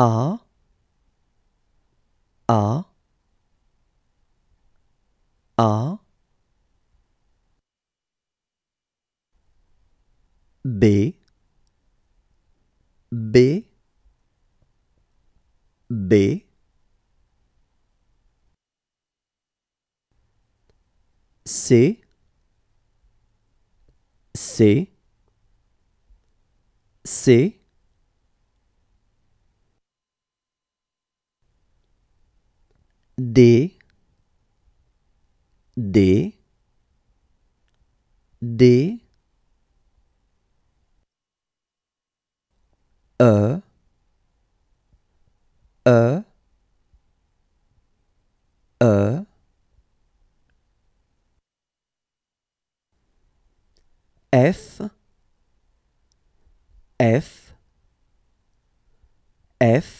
A A A B B B C C C D D D E E E F F F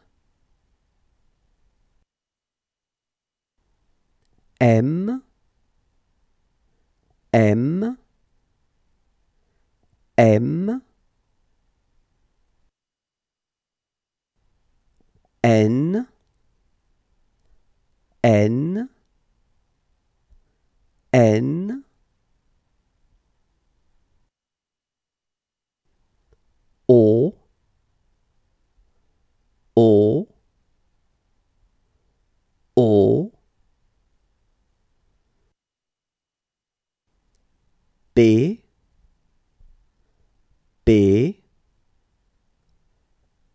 M, M, M, N, N, N, P P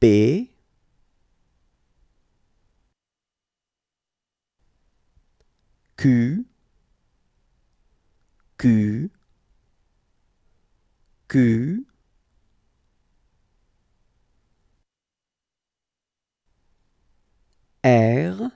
P Q Q Q R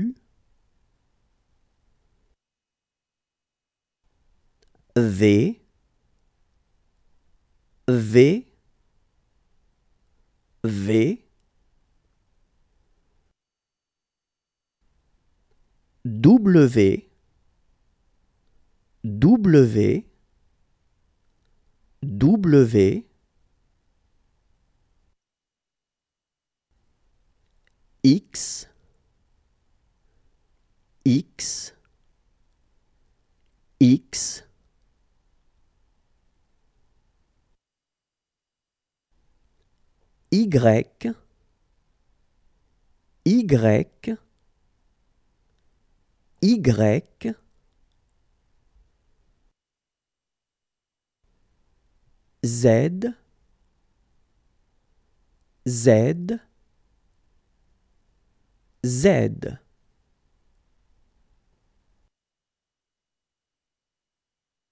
V V V W W W X X X Y, Y, Y, Z, Z, Z.